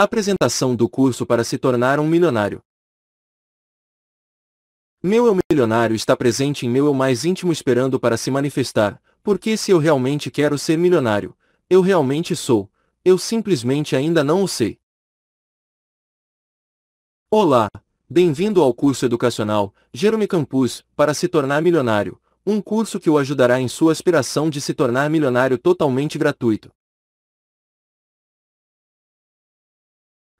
Apresentação do curso para se tornar um milionário. Meu eu milionário está presente em meu eu mais íntimo esperando para se manifestar, porque se eu realmente quero ser milionário, eu realmente sou, eu simplesmente ainda não o sei. Olá, bem-vindo ao curso educacional Jerome Campus para se tornar milionário, um curso que o ajudará em sua aspiração de se tornar milionário totalmente gratuito.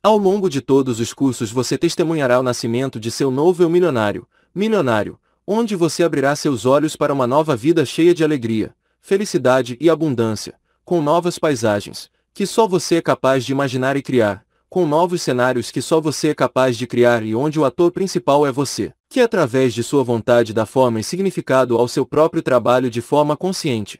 Ao longo de todos os cursos você testemunhará o nascimento de seu novo eu milionário, milionário, onde você abrirá seus olhos para uma nova vida cheia de alegria, felicidade e abundância, com novas paisagens, que só você é capaz de imaginar e criar, com novos cenários que só você é capaz de criar e onde o ator principal é você, que através de sua vontade dá forma e significado ao seu próprio trabalho de forma consciente.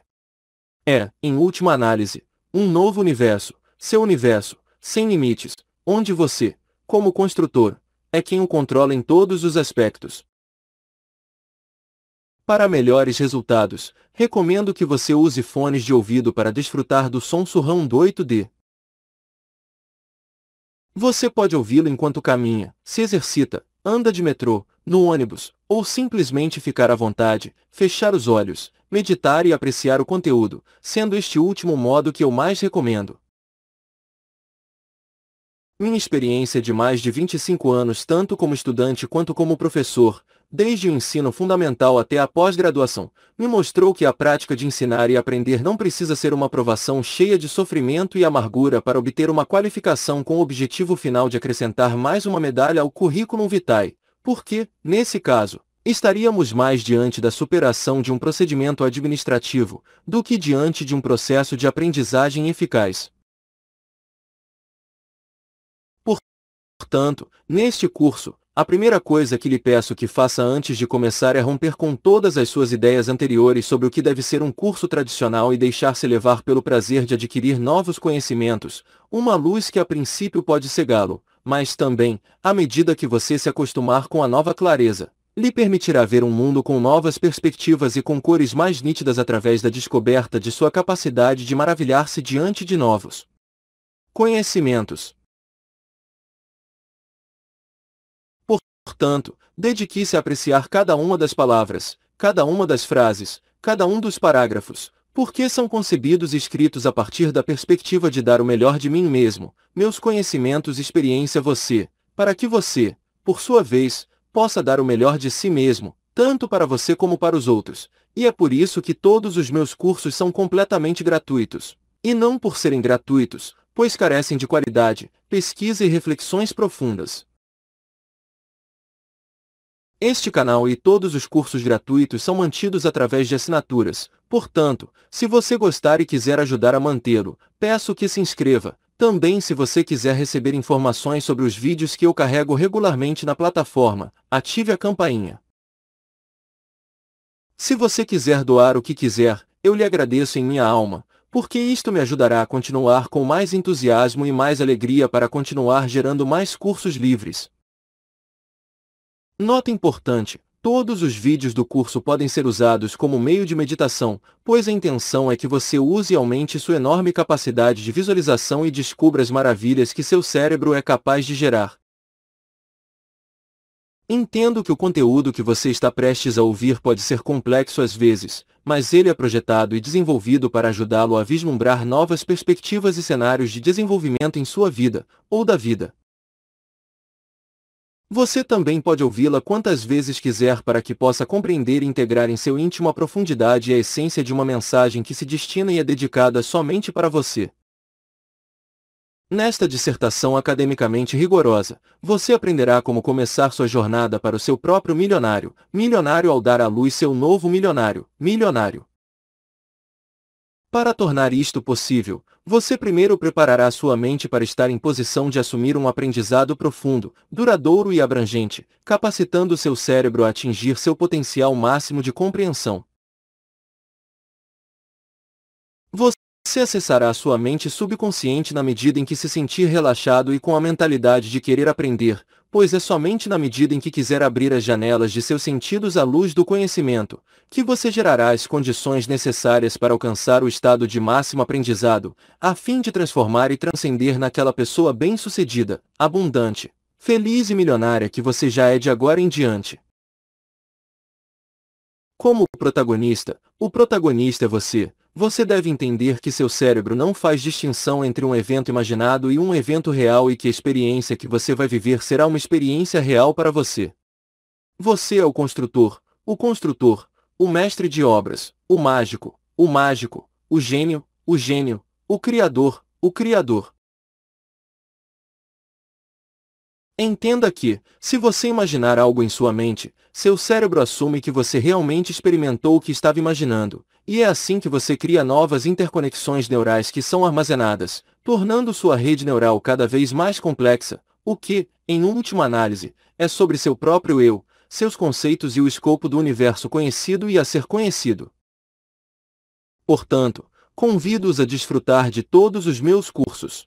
É, em última análise, um novo universo, seu universo, sem limites, onde você, como construtor, é quem o controla em todos os aspectos. Para melhores resultados, recomendo que você use fones de ouvido para desfrutar do som surrão do 8D. Você pode ouvi-lo enquanto caminha, se exercita, anda de metrô, no ônibus, ou simplesmente ficar à vontade, fechar os olhos, meditar e apreciar o conteúdo, sendo este último modo que eu mais recomendo. Minha experiência de mais de 25 anos tanto como estudante quanto como professor, desde o ensino fundamental até a pós-graduação, me mostrou que a prática de ensinar e aprender não precisa ser uma aprovação cheia de sofrimento e amargura para obter uma qualificação com o objetivo final de acrescentar mais uma medalha ao currículo vitae, porque, nesse caso, estaríamos mais diante da superação de um procedimento administrativo do que diante de um processo de aprendizagem eficaz. Portanto, neste curso, a primeira coisa que lhe peço que faça antes de começar é romper com todas as suas ideias anteriores sobre o que deve ser um curso tradicional e deixar-se levar pelo prazer de adquirir novos conhecimentos, uma luz que a princípio pode cegá-lo, mas também, à medida que você se acostumar com a nova clareza, lhe permitirá ver um mundo com novas perspectivas e com cores mais nítidas através da descoberta de sua capacidade de maravilhar-se diante de novos conhecimentos. Portanto, dedique-se a apreciar cada uma das palavras, cada uma das frases, cada um dos parágrafos, porque são concebidos e escritos a partir da perspectiva de dar o melhor de mim mesmo, meus conhecimentos e experiência a você, para que você, por sua vez, possa dar o melhor de si mesmo, tanto para você como para os outros, e é por isso que todos os meus cursos são completamente gratuitos. E não por serem gratuitos, pois carecem de qualidade, pesquisa e reflexões profundas. Este canal e todos os cursos gratuitos são mantidos através de assinaturas, portanto, se você gostar e quiser ajudar a mantê-lo, peço que se inscreva. Também se você quiser receber informações sobre os vídeos que eu carrego regularmente na plataforma, ative a campainha. Se você quiser doar o que quiser, eu lhe agradeço em minha alma, porque isto me ajudará a continuar com mais entusiasmo e mais alegria para continuar gerando mais cursos livres. Nota importante: todos os vídeos do curso podem ser usados como meio de meditação, pois a intenção é que você use e aumente sua enorme capacidade de visualização e descubra as maravilhas que seu cérebro é capaz de gerar. Entendo que o conteúdo que você está prestes a ouvir pode ser complexo às vezes, mas ele é projetado e desenvolvido para ajudá-lo a vislumbrar novas perspectivas e cenários de desenvolvimento em sua vida, ou da vida. Você também pode ouvi-la quantas vezes quiser para que possa compreender e integrar em seu íntimo a profundidade e a essência de uma mensagem que se destina e é dedicada somente para você. Nesta dissertação academicamente rigorosa, você aprenderá como começar sua jornada para o seu próprio milionário, milionário ao dar à luz seu novo milionário, milionário. Para tornar isto possível, você primeiro preparará sua mente para estar em posição de assumir um aprendizado profundo, duradouro e abrangente, capacitando seu cérebro a atingir seu potencial máximo de compreensão. Você se acessará sua mente subconsciente na medida em que se sentir relaxado e com a mentalidade de querer aprender, pois é somente na medida em que quiser abrir as janelas de seus sentidos à luz do conhecimento, que você gerará as condições necessárias para alcançar o estado de máximo aprendizado, a fim de transformar e transcender naquela pessoa bem-sucedida, abundante, feliz e milionária que você já é de agora em diante. Como protagonista, o protagonista é você. Você deve entender que seu cérebro não faz distinção entre um evento imaginado e um evento real e que a experiência que você vai viver será uma experiência real para você. Você é o construtor, o construtor, o mestre de obras, o mágico, o mágico, o gênio, o gênio, o criador, o criador. Entenda que, se você imaginar algo em sua mente, seu cérebro assume que você realmente experimentou o que estava imaginando, e é assim que você cria novas interconexões neurais que são armazenadas, tornando sua rede neural cada vez mais complexa, o que, em última análise, é sobre seu próprio eu, seus conceitos e o escopo do universo conhecido e a ser conhecido. Portanto, convido-os a desfrutar de todos os meus cursos.